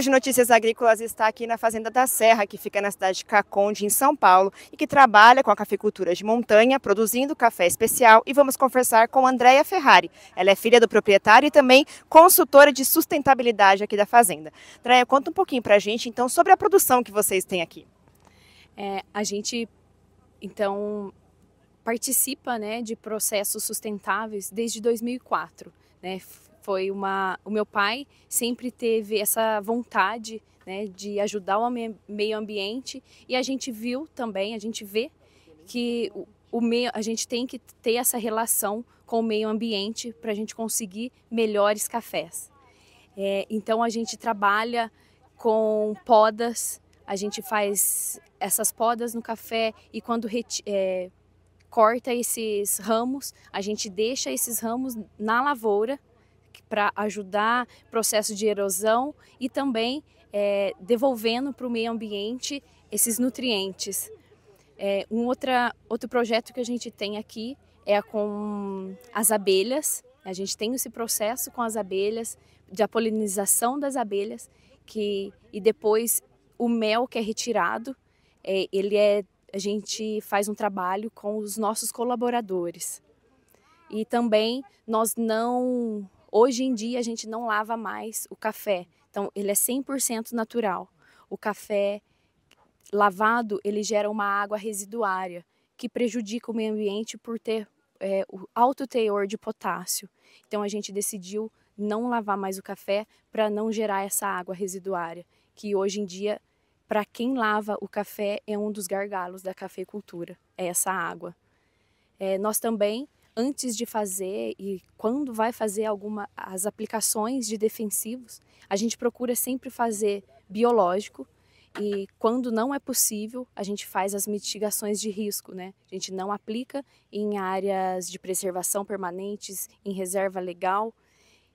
Hoje Notícias Agrícolas está aqui na Fazenda da Serra, que fica na cidade de Caconde, em São Paulo, e que trabalha com a cafeicultura de montanha, produzindo café especial, e vamos conversar com Andréia Ferrari. Ela é filha do proprietário e também consultora de sustentabilidade aqui da fazenda. Andréia, conta um pouquinho para a gente, então, sobre a produção que vocês têm aqui. É, a gente, então, participa né, de processos sustentáveis desde 2004, né? foi uma o meu pai sempre teve essa vontade né, de ajudar o meio ambiente e a gente viu também a gente vê que o, o meio a gente tem que ter essa relação com o meio ambiente para a gente conseguir melhores cafés é, então a gente trabalha com podas a gente faz essas podas no café e quando é, corta esses ramos, a gente deixa esses ramos na lavoura para ajudar processo de erosão e também é, devolvendo para o meio ambiente esses nutrientes. É, um outra, outro projeto que a gente tem aqui é com as abelhas. A gente tem esse processo com as abelhas, de a polinização das abelhas, que, e depois o mel que é retirado, é, ele é, a gente faz um trabalho com os nossos colaboradores. E também nós não Hoje em dia a gente não lava mais o café, então ele é 100% natural. O café lavado ele gera uma água residuária que prejudica o meio ambiente por ter é, o alto teor de potássio. Então a gente decidiu não lavar mais o café para não gerar essa água residuária, que hoje em dia para quem lava o café é um dos gargalos da cafeicultura, é essa água. É, nós também antes de fazer e quando vai fazer alguma as aplicações de defensivos, a gente procura sempre fazer biológico e quando não é possível, a gente faz as mitigações de risco, né? A gente não aplica em áreas de preservação permanentes, em reserva legal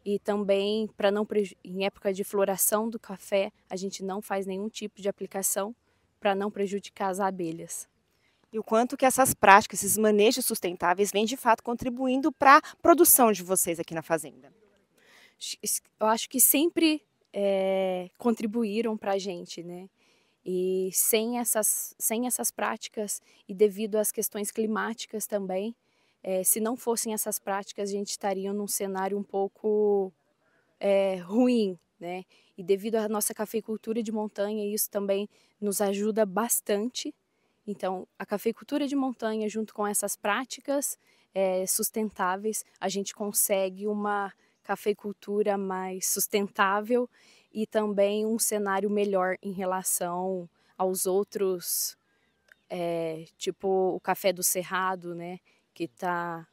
e também para não em época de floração do café, a gente não faz nenhum tipo de aplicação para não prejudicar as abelhas e o quanto que essas práticas, esses manejos sustentáveis vêm de fato contribuindo para a produção de vocês aqui na fazenda. Eu acho que sempre é, contribuíram para a gente, né? E sem essas, sem essas práticas e devido às questões climáticas também, é, se não fossem essas práticas, a gente estaria num cenário um pouco é, ruim, né? E devido à nossa cafeicultura de montanha, isso também nos ajuda bastante então, a cafeicultura de montanha, junto com essas práticas é, sustentáveis, a gente consegue uma cafeicultura mais sustentável e também um cenário melhor em relação aos outros, é, tipo o café do cerrado, né, que está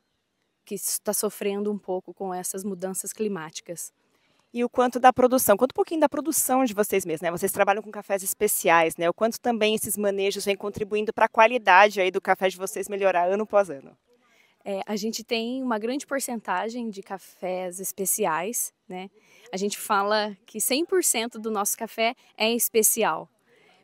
que está sofrendo um pouco com essas mudanças climáticas e o quanto da produção. Conta um pouquinho da produção de vocês mesmos, né? Vocês trabalham com cafés especiais, né? O quanto também esses manejos vêm contribuindo para a qualidade aí do café de vocês melhorar ano após ano. É, a gente tem uma grande porcentagem de cafés especiais, né? A gente fala que 100% do nosso café é especial,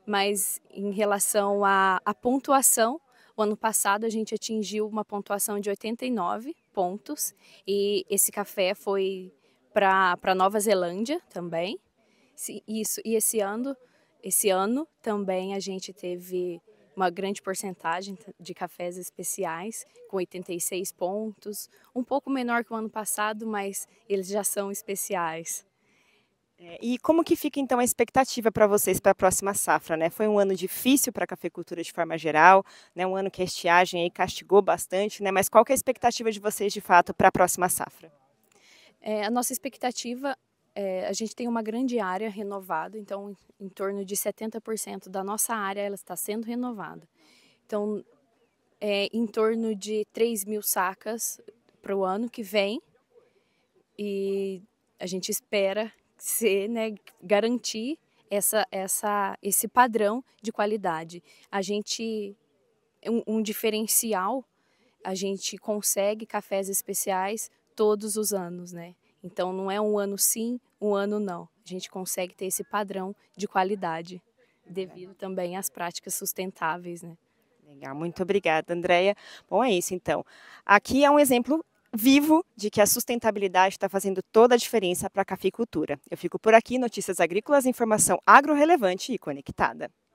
mas em relação à, à pontuação, o ano passado a gente atingiu uma pontuação de 89 pontos e esse café foi para Nova Zelândia também. Isso, e esse ano, esse ano também a gente teve uma grande porcentagem de cafés especiais, com 86 pontos, um pouco menor que o ano passado, mas eles já são especiais. É, e como que fica então a expectativa para vocês para a próxima safra? Né? Foi um ano difícil para a cafeicultura de forma geral, né? um ano que a estiagem aí castigou bastante, né? mas qual que é a expectativa de vocês de fato para a próxima safra? É, a nossa expectativa é, a gente tem uma grande área renovada, então em torno de 70% da nossa área ela está sendo renovada. Então, é, em torno de 3 mil sacas para o ano que vem e a gente espera ser, né, garantir essa, essa, esse padrão de qualidade. A gente, um, um diferencial, a gente consegue cafés especiais todos os anos, né? Então não é um ano sim, um ano não. A gente consegue ter esse padrão de qualidade devido também às práticas sustentáveis, né? Legal, muito obrigada, Andréia. Bom, é isso então. Aqui é um exemplo vivo de que a sustentabilidade está fazendo toda a diferença para a caficultura. Eu fico por aqui, notícias agrícolas, informação agro relevante e conectada.